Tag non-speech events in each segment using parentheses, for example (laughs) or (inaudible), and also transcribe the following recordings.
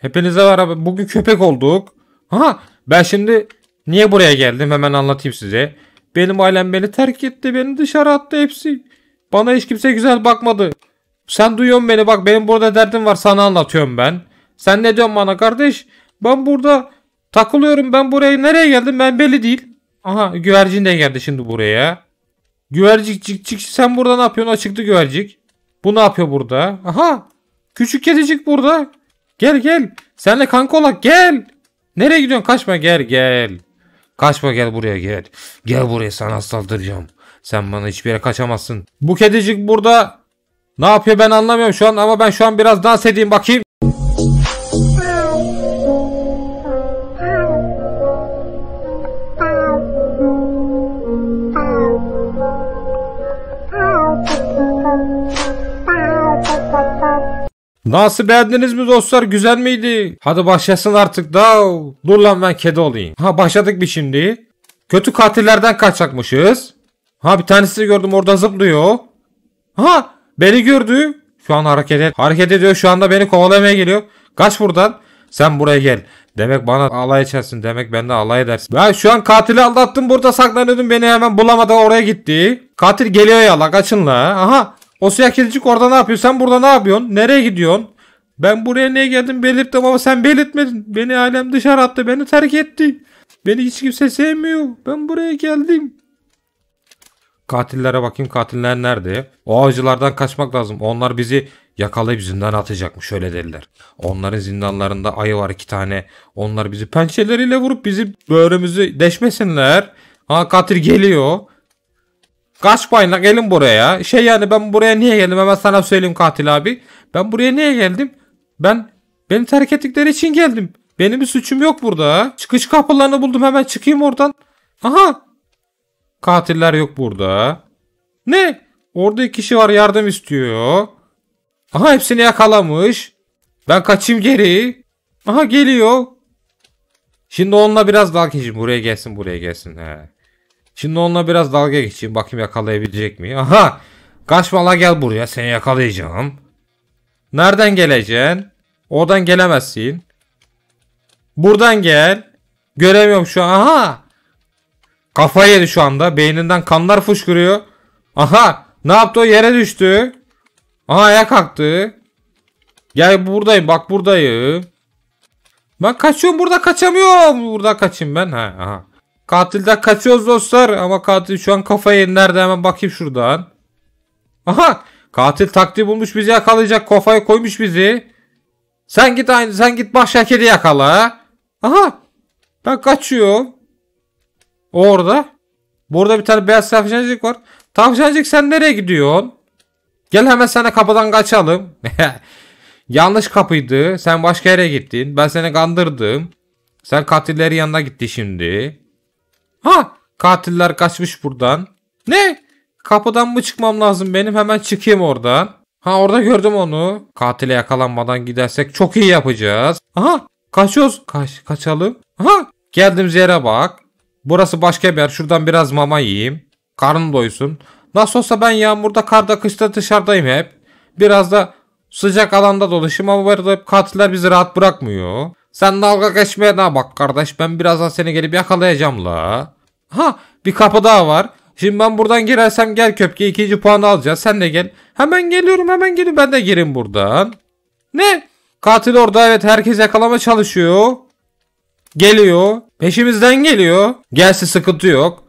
Hepinize merhaba. Bugün köpek olduk. Ha ben şimdi niye buraya geldim hemen anlatayım size. Benim ailem beni terk etti. Beni dışarı attı hepsi. Bana hiç kimse güzel bakmadı. Sen duyuyorsun beni bak benim burada derdim var sana anlatıyorum ben. Sen ne diyorsun bana kardeş? Ben burada takılıyorum ben buraya nereye geldim ben belli değil. Aha güvercin de geldi şimdi buraya. Güvercik çık çık sen burada ne yapıyorsun açıktı güvercik. Bu ne yapıyor burada? Aha küçük kedicik burada. Gel gel. Senle kanka olak gel. Nereye gidiyorsun? Kaçma gel gel. Kaçma gel buraya gel. Gel buraya sana saldıracağım. Sen bana hiçbir yere kaçamazsın. Bu kedicik burada ne yapıyor ben anlamıyorum şu an ama ben şu an biraz dans edeyim bakayım. Nasıl beğendiniz mi dostlar? Güzel miydi? Hadi başlasın artık da. Dur lan ben kedi olayım. Ha başladık bir şimdi. Kötü katillerden kaçacakmışız. Ha bir tanesi gördüm orada zıplıyor. Ha beni gördü. Şu an hareket et. Hareket ediyor şu anda beni kovalamaya geliyor. Kaç buradan. Sen buraya gel. Demek bana alay içersin. Demek benden alay edersin. Ben şu an katili aldattım. Burada saklanıyordum. Beni hemen bulamadı. Oraya gitti. Katil geliyor ya la. Kaçın la. Aha. O siyah kedicik orada ne yapıyor? Sen burada ne yapıyorsun? Nereye gidiyorsun? Ben buraya niye geldim belirttim ama sen belirtmedin. Beni alem dışarı attı. Beni terk etti. Beni hiç kimse sevmiyor. Ben buraya geldim. Katillere bakayım katiller nerede? O avcılardan kaçmak lazım. Onlar bizi yakalayıp zindana atacakmış şöyle dediler. Onların zindanlarında ayı var iki tane. Onlar bizi pençeleriyle vurup bizi böğrümüzü deşmesinler. Ha katil geliyor. Kaç payına gelin buraya. Şey yani ben buraya niye geldim hemen sana söyleyeyim katil abi. Ben buraya niye geldim? Ben beni terk ettikleri için geldim. Benim bir suçum yok burada. Çıkış kapılarını buldum hemen çıkayım oradan. Aha. Katiller yok burada. Ne? Orada iki kişi var yardım istiyor. Aha hepsini yakalamış. Ben kaçayım geri. Aha geliyor. Şimdi onunla biraz daha geçeyim. Buraya gelsin buraya gelsin. He. Şimdi onunla biraz dalga geçeyim. Bakayım yakalayabilecek mi? Aha! Kaçma la gel buraya. Seni yakalayacağım. Nereden geleceksin? Oradan gelemezsin. Buradan gel. Göremiyorum şu an. Aha! Kafa yedi şu anda. Beyninden kanlar fışkırıyor. Aha! Ne yaptı o? Yere düştü. Aha ayağa kalktı. Gel buradayım. Bak buradayım. Ben kaçıyorum. Burada kaçamıyorum. Burada kaçayım ben. Ha, aha. Katilden kaçıyoruz dostlar. Ama katil şu an kafayı Nerede hemen bakayım şuradan. Aha. Katil taktiği bulmuş bizi yakalayacak. kafayı koymuş bizi. Sen git aynı sen git başka kedi yakala. Aha. Ben kaçıyorum. Orada. Burada bir tane beyaz tavşancık var. Tavşancık sen nereye gidiyorsun? Gel hemen sana kapıdan kaçalım. (laughs) Yanlış kapıydı. Sen başka yere gittin. Ben seni kandırdım. Sen katillerin yanına gitti şimdi. Ha katiller kaçmış buradan. Ne? Kapıdan mı çıkmam lazım benim hemen çıkayım oradan. Ha orada gördüm onu. Katile yakalanmadan gidersek çok iyi yapacağız. Aha kaçıyoruz. Kaç, kaçalım. Aha geldiğimiz yere bak. Burası başka bir yer. Şuradan biraz mama yiyeyim. Karnım doysun. Nasıl olsa ben yağmurda, karda, kışta dışarıdayım hep. Biraz da sıcak alanda dolaşım ama böyle katiller bizi rahat bırakmıyor. Sen dalga geçmeye daha bak kardeş ben birazdan seni gelip yakalayacağım la. Ha bir kapı daha var. Şimdi ben buradan girersem gel köpke ikinci puanı alacağız sen de gel. Hemen geliyorum hemen gelin ben de girin buradan. Ne? Katil orada evet herkes yakalama çalışıyor. Geliyor. Peşimizden geliyor. Gelse sıkıntı yok.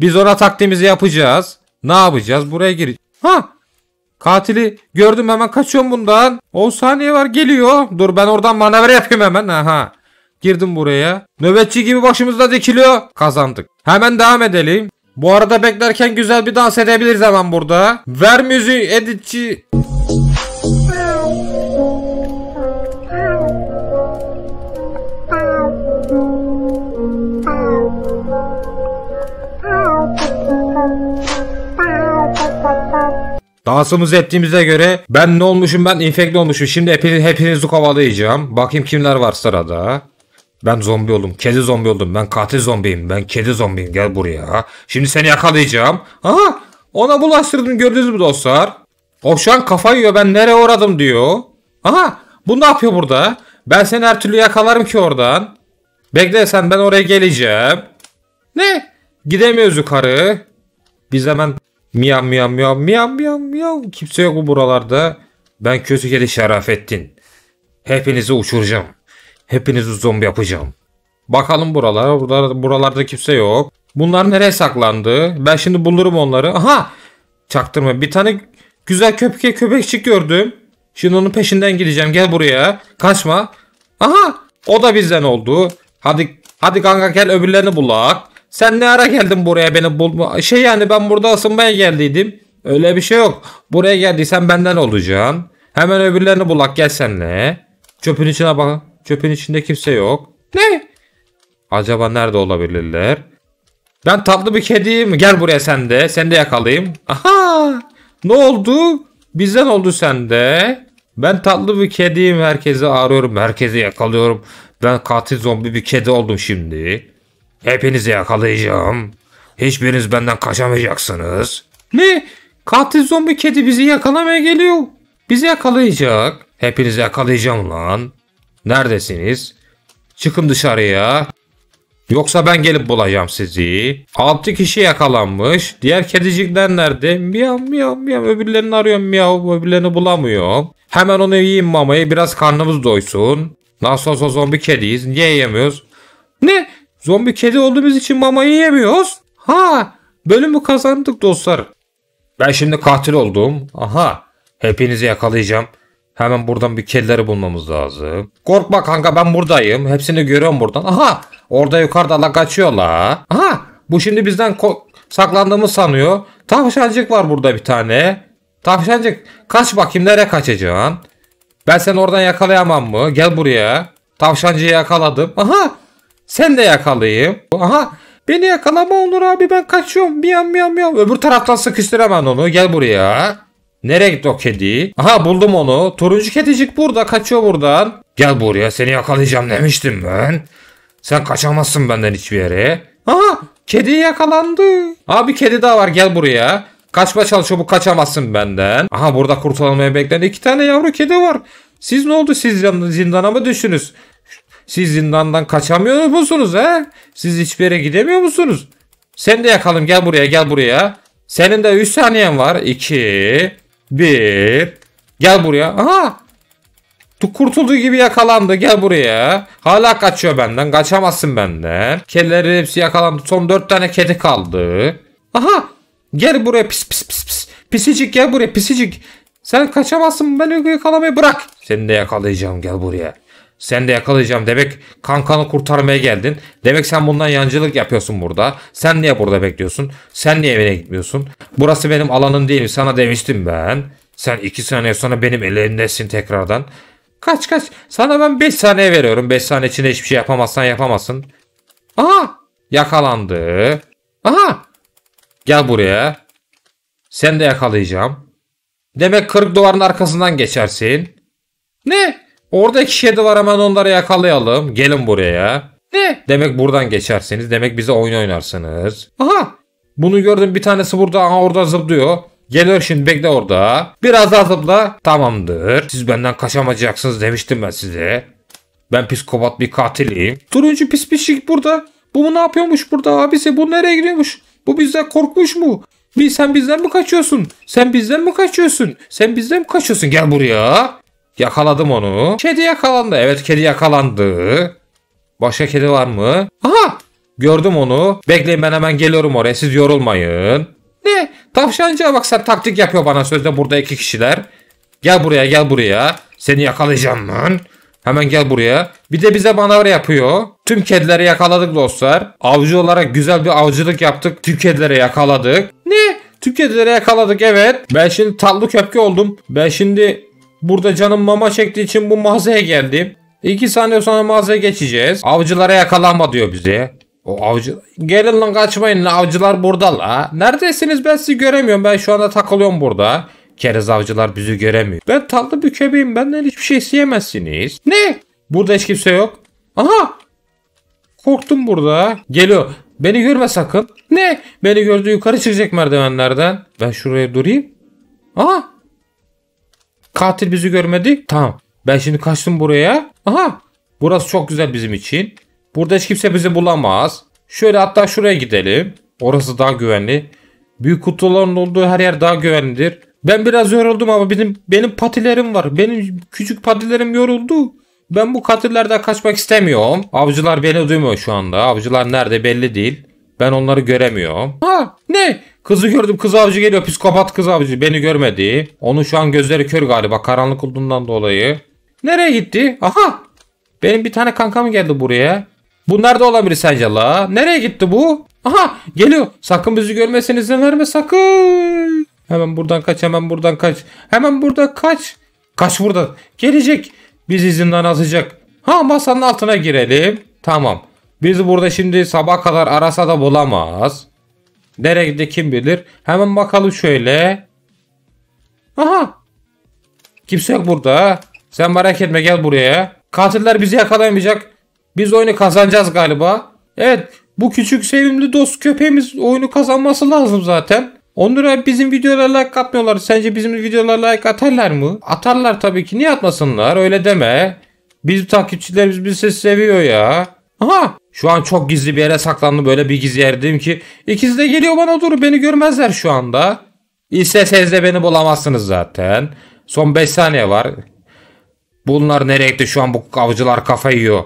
Biz ona taktiğimizi yapacağız. Ne yapacağız? Buraya gir. Ha Katili gördüm hemen kaçıyorum bundan. O saniye var geliyor. Dur ben oradan manevra yapayım hemen. Aha. Girdim buraya. Nöbetçi gibi başımızda dikiliyor. Kazandık. Hemen devam edelim. Bu arada beklerken güzel bir dans edebiliriz hemen burada. Ver müziği editçi... Dansımızı ettiğimize göre ben ne olmuşum ben infekte olmuşum. Şimdi hepiniz, hepinizi kovalayacağım. Bakayım kimler var sırada. Ben zombi oldum. Kedi zombi oldum. Ben katil zombiyim. Ben kedi zombiyim. Gel buraya. Şimdi seni yakalayacağım. Aha! Ona bulaştırdım gördünüz mü dostlar? O şu an kafayı yiyor. Ben nereye uğradım diyor. Aha! Bu ne yapıyor burada? Ben seni her türlü yakalarım ki oradan. Bekle sen ben oraya geleceğim. Ne? Gidemiyoruz yukarı. Biz hemen Miyav miyav miyav miyav miyav miyav. Kimse yok bu buralarda. Ben kötü kedi Şerafettin. Hepinizi uçuracağım. Hepinizi zombi yapacağım. Bakalım buralara. Buralarda, buralarda kimse yok. Bunlar nereye saklandı? Ben şimdi bulurum onları. Aha! Çaktırma. Bir tane güzel köpek köpekçik gördüm. Şimdi onun peşinden gideceğim. Gel buraya. Kaçma. Aha! O da bizden oldu. Hadi hadi kanka gel öbürlerini bulak. Sen ne ara geldin buraya beni bulma? Şey yani ben burada ısınmaya geldiydim. Öyle bir şey yok. Buraya geldiysen benden olacaksın. Hemen öbürlerini bulak gel senle. Çöpün içine bak. Çöpün içinde kimse yok. Ne? Acaba nerede olabilirler? Ben tatlı bir kediyim. Gel buraya sen de. sen de yakalayayım. Aha! Ne oldu? Bizden oldu sende. Ben tatlı bir kediyim. Herkesi arıyorum. Herkesi yakalıyorum. Ben katil zombi bir kedi oldum şimdi. Hepinizi yakalayacağım. Hiçbiriniz benden kaçamayacaksınız. Ne? Katil zombi kedi bizi yakalamaya geliyor. Bizi yakalayacak. Hepinizi yakalayacağım lan. Neredesiniz? Çıkın dışarıya. Yoksa ben gelip bulacağım sizi. Altı kişi yakalanmış. Diğer kedicikler nerede? Miyav miyav miyav. Öbürlerini arıyorum miyav. Öbürlerini bulamıyorum. Hemen onu yiyeyim mamayı. Biraz karnımız doysun. Nasıl olsa zombi kediyiz. Niye yemiyoruz? Ne? Zombi kedi olduğumuz için mamayı yemiyoruz. Ha bölümü kazandık dostlar. Ben şimdi katil oldum. Aha hepinizi yakalayacağım. Hemen buradan bir kedileri bulmamız lazım. Korkma kanka ben buradayım. Hepsini görüyorum buradan. Aha orada yukarıda la kaçıyorlar. Aha bu şimdi bizden saklandığımı sanıyor. Tavşancık var burada bir tane. Tavşancık kaç bakayım nereye kaçacaksın? Ben seni oradan yakalayamam mı? Gel buraya. Tavşancıyı yakaladım. Aha sen de yakalayayım. Aha beni yakalama Onur abi ben kaçıyorum. Miyav miyav miyav. Öbür taraftan sıkıştıramam onu. Gel buraya. Nereye gitti o kedi? Aha buldum onu. Turuncu kedicik burada kaçıyor buradan. Gel buraya seni yakalayacağım demiştim ben. Sen kaçamazsın benden hiçbir yere. Aha kedi yakalandı. Abi kedi daha var gel buraya. Kaçma çalış çabuk kaçamazsın benden. Aha burada kurtulmaya bekleyen iki tane yavru kedi var. Siz ne oldu siz zindana mı düştünüz? Siz zindandan kaçamıyor musunuz ha? Siz hiçbir yere gidemiyor musunuz? Sen de yakalım gel buraya gel buraya. Senin de 3 saniyen var. 2 1 Gel buraya. Aha! Kurtulduğu gibi yakalandı. Gel buraya. Hala kaçıyor benden. Kaçamazsın benden. Kedilerin hepsi yakalandı. Son 4 tane kedi kaldı. Aha! Gel buraya pis pis pis pis. Pisicik gel buraya pisicik. Sen kaçamazsın beni yakalamayı bırak. Seni de yakalayacağım gel buraya. Sen de yakalayacağım demek kankanı kurtarmaya geldin. Demek sen bundan yancılık yapıyorsun burada. Sen niye burada bekliyorsun? Sen niye evine gitmiyorsun? Burası benim alanım değil mi? Sana demiştim ben. Sen iki saniye sonra benim ellerimdesin tekrardan. Kaç kaç. Sana ben 5 saniye veriyorum. 5 saniye içinde hiçbir şey yapamazsan yapamazsın. Aha. Yakalandı. Aha. Gel buraya. Sen de yakalayacağım. Demek 40 doların arkasından geçersin. Ne? Orada iki şey de var hemen onları yakalayalım. Gelin buraya. Ne? Demek buradan geçersiniz. Demek bize oyun oynarsınız. Aha! Bunu gördüm bir tanesi burada. Aha orada zıplıyor. Geliyor şimdi bekle orada. Biraz daha zıpla. Tamamdır. Siz benden kaçamayacaksınız demiştim ben size. Ben psikopat bir katiliyim. Turuncu pis pislik burada. Bu mu ne yapıyormuş burada abisi? Bu nereye gidiyormuş? Bu bizden korkmuş mu? Bir sen bizden mi kaçıyorsun? Sen bizden mi kaçıyorsun? Sen bizden mi kaçıyorsun? Gel buraya. Yakaladım onu. Kedi yakalandı. Evet kedi yakalandı. Başka kedi var mı? Aha! Gördüm onu. Bekleyin ben hemen geliyorum oraya. Siz yorulmayın. Ne? Tavşancıya bak sen taktik yapıyor bana sözde burada iki kişiler. Gel buraya gel buraya. Seni yakalayacağım lan. Hemen gel buraya. Bir de bize manavra yapıyor. Tüm kedileri yakaladık dostlar. Avcı olarak güzel bir avcılık yaptık. Tüm kedileri yakaladık. Ne? Tüketileri yakaladık evet. Ben şimdi tatlı köpke oldum. Ben şimdi burada canım mama çektiği için bu mağazaya geldim. İki saniye sonra mağazaya geçeceğiz. Avcılara yakalanma diyor bize. O avcı... Gelin lan kaçmayın lan avcılar burada la. Neredesiniz ben sizi göremiyorum. Ben şu anda takılıyorum burada. Keriz avcılar bizi göremiyor. Ben tatlı bir köpeğim. Benden hiçbir şey isteyemezsiniz. Ne? Burada hiç kimse yok. Aha! Korktum burada. Geliyor. Beni görme sakın. Ne? Beni gördü yukarı çıkacak merdivenlerden. Ben şuraya durayım. Aha. Katil bizi görmedi. Tamam. Ben şimdi kaçtım buraya. Aha. Burası çok güzel bizim için. Burada hiç kimse bizi bulamaz. Şöyle hatta şuraya gidelim. Orası daha güvenli. Büyük kutuların olduğu her yer daha güvenlidir. Ben biraz yoruldum ama benim benim patilerim var. Benim küçük patilerim yoruldu. Ben bu katillerden kaçmak istemiyorum. Avcılar beni duymuyor şu anda. Avcılar nerede belli değil. Ben onları göremiyorum. Ha ne? Kızı gördüm kız avcı geliyor psikopat kız avcı beni görmedi. Onun şu an gözleri kör galiba karanlık olduğundan dolayı. Nereye gitti? Aha benim bir tane kankam geldi buraya. Bu nerede olabilir sence la? Nereye gitti bu? Aha geliyor sakın bizi görmesin izin verme sakın. Hemen buradan kaç hemen buradan kaç. Hemen burada kaç. Kaç buradan. Gelecek. Biz izinden atacak. Ha masanın altına girelim. Tamam. Biz burada şimdi sabah kadar arasa da bulamaz. Nereye gitti kim bilir. Hemen bakalım şöyle. Aha. Kimse yok burada. Sen merak etme gel buraya. Katiller bizi yakalayamayacak. Biz oyunu kazanacağız galiba. Evet bu küçük sevimli dost köpeğimiz oyunu kazanması lazım zaten. Onlara bizim videolara like atmıyorlar. Sence bizim videolara like atarlar mı? Atarlar tabii ki. Niye atmasınlar? Öyle deme. Biz takipçilerimiz bizi seviyor ya. Aha! Şu an çok gizli bir yere saklandı. Böyle bir gizli yerdim ki. İkisi de geliyor bana dur. Beni görmezler şu anda. İsteseniz de beni bulamazsınız zaten. Son 5 saniye var. Bunlar nereye gitti şu an bu avcılar kafayı yiyor.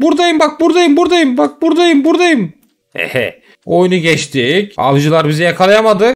Buradayım bak buradayım buradayım bak buradayım buradayım. Hehe. (laughs) Oyunu geçtik. Avcılar bizi yakalayamadı.